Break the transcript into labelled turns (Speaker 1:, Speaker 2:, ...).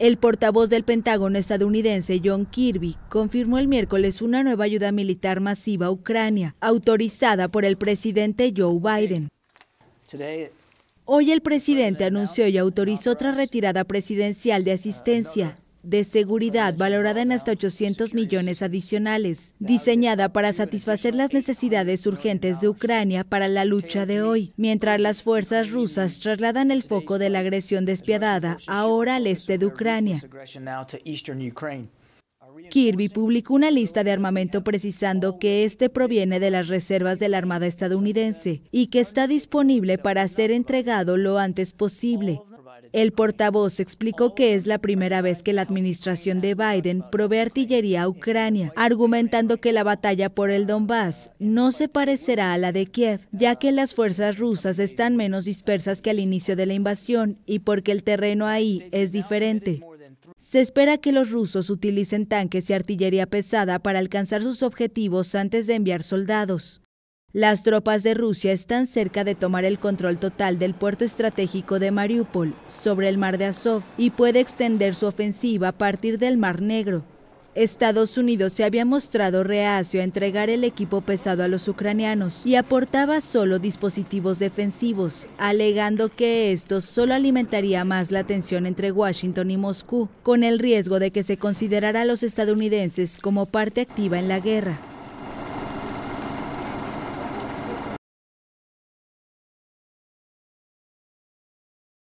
Speaker 1: El portavoz del Pentágono estadounidense John Kirby confirmó el miércoles una nueva ayuda militar masiva a Ucrania, autorizada por el presidente Joe Biden. Hoy el presidente anunció y autorizó otra retirada presidencial de asistencia de seguridad valorada en hasta 800 millones adicionales, diseñada para satisfacer las necesidades urgentes de Ucrania para la lucha de hoy, mientras las fuerzas rusas trasladan el foco de la agresión despiadada ahora al este de Ucrania. Kirby publicó una lista de armamento precisando que este proviene de las reservas de la Armada estadounidense y que está disponible para ser entregado lo antes posible. El portavoz explicó que es la primera vez que la administración de Biden provee artillería a Ucrania, argumentando que la batalla por el Donbass no se parecerá a la de Kiev, ya que las fuerzas rusas están menos dispersas que al inicio de la invasión y porque el terreno ahí es diferente. Se espera que los rusos utilicen tanques y artillería pesada para alcanzar sus objetivos antes de enviar soldados. Las tropas de Rusia están cerca de tomar el control total del puerto estratégico de Mariupol sobre el mar de Azov y puede extender su ofensiva a partir del Mar Negro. Estados Unidos se había mostrado reacio a entregar el equipo pesado a los ucranianos y aportaba solo dispositivos defensivos, alegando que esto solo alimentaría más la tensión entre Washington y Moscú, con el riesgo de que se considerara a los estadounidenses como parte activa en la guerra.